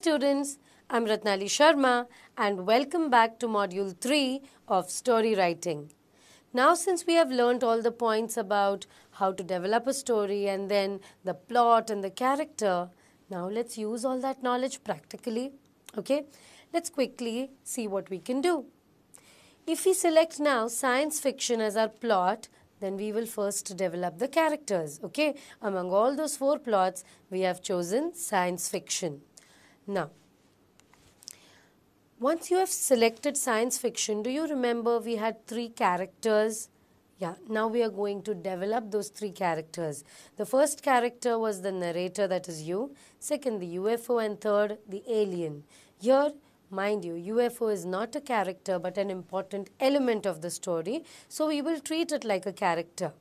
students, I'm Ratnali Sharma and welcome back to module 3 of story writing. Now since we have learnt all the points about how to develop a story and then the plot and the character, now let's use all that knowledge practically. Okay, let's quickly see what we can do. If we select now science fiction as our plot, then we will first develop the characters. Okay, among all those four plots, we have chosen science fiction. Now, once you have selected science fiction, do you remember we had three characters? Yeah, now we are going to develop those three characters. The first character was the narrator, that is you. Second, the UFO. And third, the alien. Here, mind you, UFO is not a character but an important element of the story. So we will treat it like a character.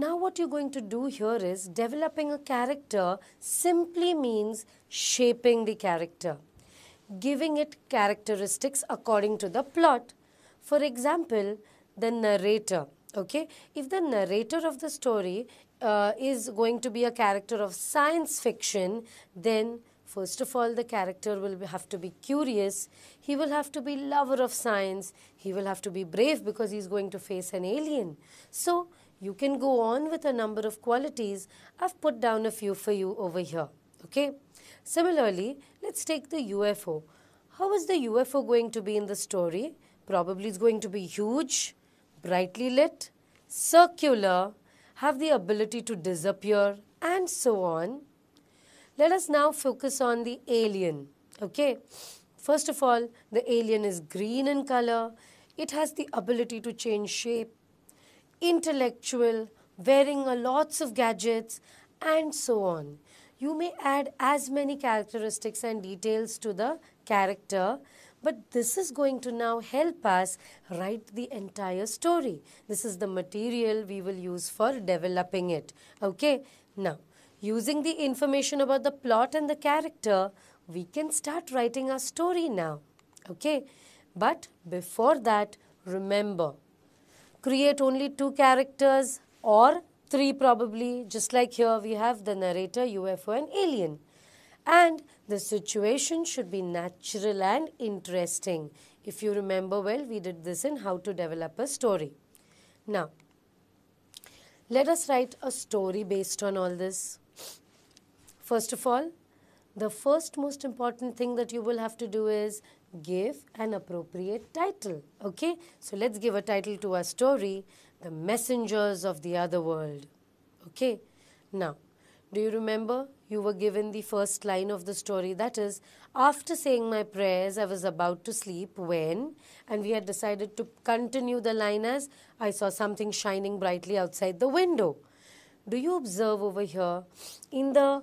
Now what you're going to do here is developing a character simply means shaping the character, giving it characteristics according to the plot. For example, the narrator. Okay, if the narrator of the story uh, is going to be a character of science fiction, then First of all, the character will have to be curious. He will have to be lover of science. He will have to be brave because he's going to face an alien. So you can go on with a number of qualities. I've put down a few for you over here. Okay? Similarly, let's take the UFO. How is the UFO going to be in the story? Probably it's going to be huge, brightly lit, circular, have the ability to disappear, and so on. Let us now focus on the alien. Okay? First of all, the alien is green in color. It has the ability to change shape, intellectual, wearing a lots of gadgets, and so on. You may add as many characteristics and details to the character, but this is going to now help us write the entire story. This is the material we will use for developing it. Okay, now using the information about the plot and the character, we can start writing our story now. Okay, but before that, remember create only two characters or three probably, just like here we have the narrator, UFO and alien. And the situation should be natural and interesting. If you remember well, we did this in how to develop a story. Now, let us write a story based on all this. First of all, the first most important thing that you will have to do is give an appropriate title. Okay, so let's give a title to our story, The Messengers of the Other World. Okay, now, do you remember you were given the first line of the story? That is, after saying my prayers, I was about to sleep when, and we had decided to continue the line as, I saw something shining brightly outside the window. Do you observe over here in the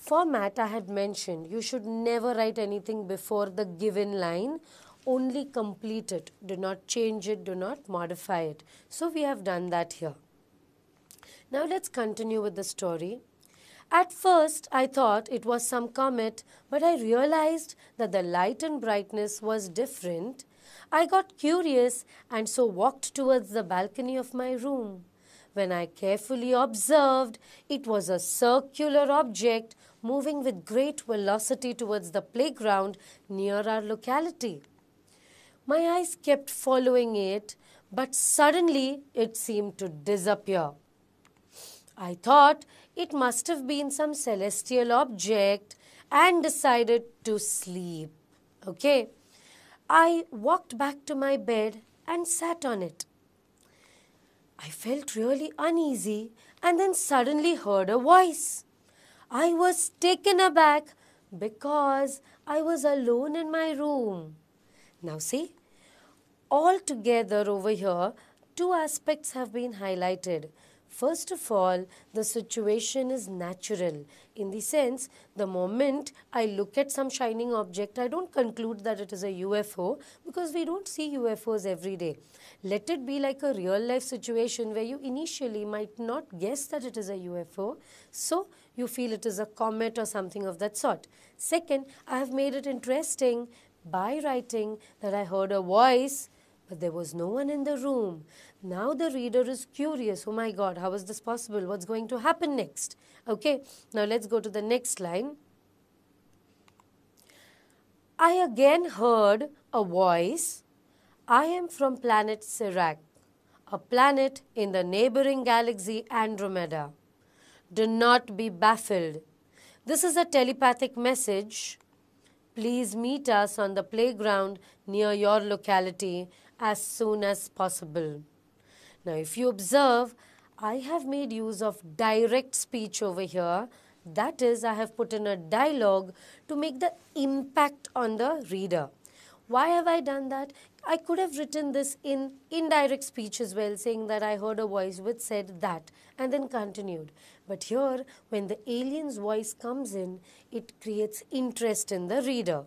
format I had mentioned, you should never write anything before the given line. Only complete it. Do not change it. Do not modify it. So we have done that here. Now let's continue with the story. At first, I thought it was some comet, but I realized that the light and brightness was different. I got curious and so walked towards the balcony of my room. When I carefully observed, it was a circular object moving with great velocity towards the playground near our locality. My eyes kept following it, but suddenly it seemed to disappear. I thought it must have been some celestial object and decided to sleep. Okay. I walked back to my bed and sat on it. I felt really uneasy and then suddenly heard a voice. I was taken aback because I was alone in my room. Now, see, all together over here, two aspects have been highlighted First of all, the situation is natural in the sense the moment I look at some shining object, I don't conclude that it is a UFO because we don't see UFOs every day. Let it be like a real life situation where you initially might not guess that it is a UFO, so you feel it is a comet or something of that sort. Second, I have made it interesting by writing that I heard a voice but there was no one in the room. Now the reader is curious. Oh my God, how is this possible? What's going to happen next? Okay, now let's go to the next line. I again heard a voice. I am from planet Sirac, a planet in the neighboring galaxy Andromeda. Do not be baffled. This is a telepathic message. Please meet us on the playground near your locality as soon as possible. Now, if you observe, I have made use of direct speech over here. That is, I have put in a dialogue to make the impact on the reader. Why have I done that? I could have written this in indirect speech as well, saying that I heard a voice which said that, and then continued. But here, when the alien's voice comes in, it creates interest in the reader.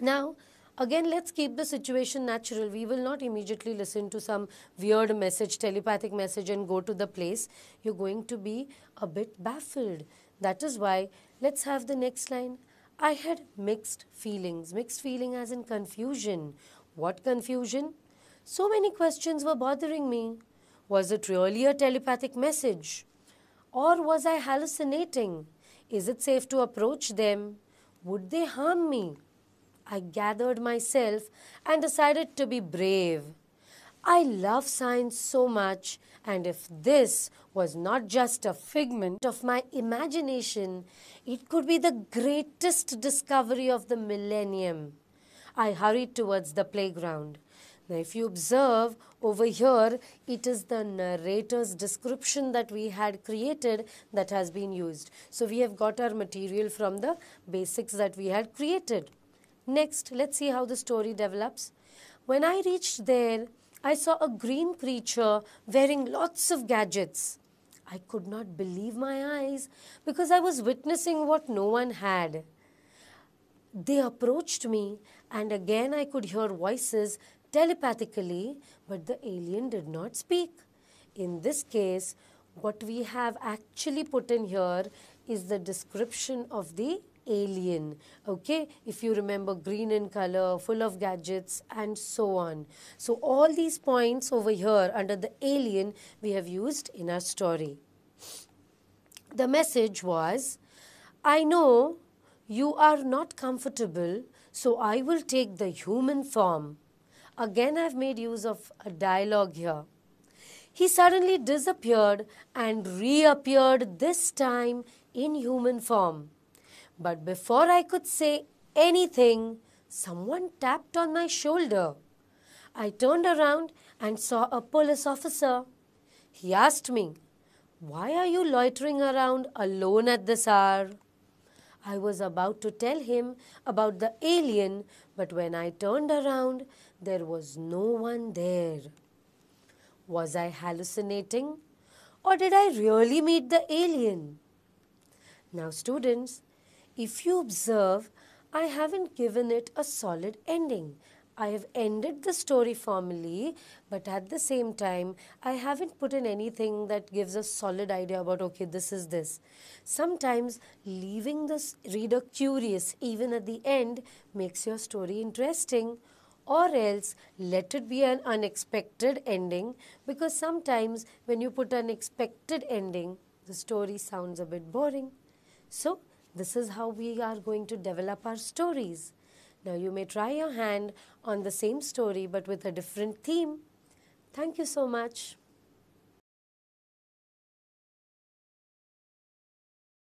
Now, again let's keep the situation natural we will not immediately listen to some weird message telepathic message and go to the place you're going to be a bit baffled that is why let's have the next line i had mixed feelings mixed feeling as in confusion what confusion so many questions were bothering me was it really a telepathic message or was i hallucinating is it safe to approach them would they harm me I gathered myself and decided to be brave. I love science so much, and if this was not just a figment of my imagination, it could be the greatest discovery of the millennium. I hurried towards the playground. Now, if you observe over here, it is the narrator's description that we had created that has been used. So, we have got our material from the basics that we had created. Next, let's see how the story develops. When I reached there, I saw a green creature wearing lots of gadgets. I could not believe my eyes because I was witnessing what no one had. They approached me, and again I could hear voices telepathically, but the alien did not speak. In this case, what we have actually put in here is the description of the alien. Okay, if you remember, green in color, full of gadgets, and so on. So, all these points over here under the alien we have used in our story. The message was I know you are not comfortable, so I will take the human form. Again, I have made use of a dialogue here. He suddenly disappeared and reappeared this time in human form. But before I could say anything, someone tapped on my shoulder. I turned around and saw a police officer. He asked me, Why are you loitering around alone at this hour? I was about to tell him about the alien, but when I turned around, there was no one there. Was I hallucinating? Or did I really meet the alien? Now, students, if you observe, I haven't given it a solid ending. I have ended the story formally, but at the same time, I haven't put in anything that gives a solid idea about, okay, this is this. Sometimes leaving the reader curious, even at the end, makes your story interesting. Or else, let it be an unexpected ending, because sometimes when you put an expected ending, the story sounds a bit boring. So, this is how we are going to develop our stories. Now you may try your hand on the same story but with a different theme. Thank you so much.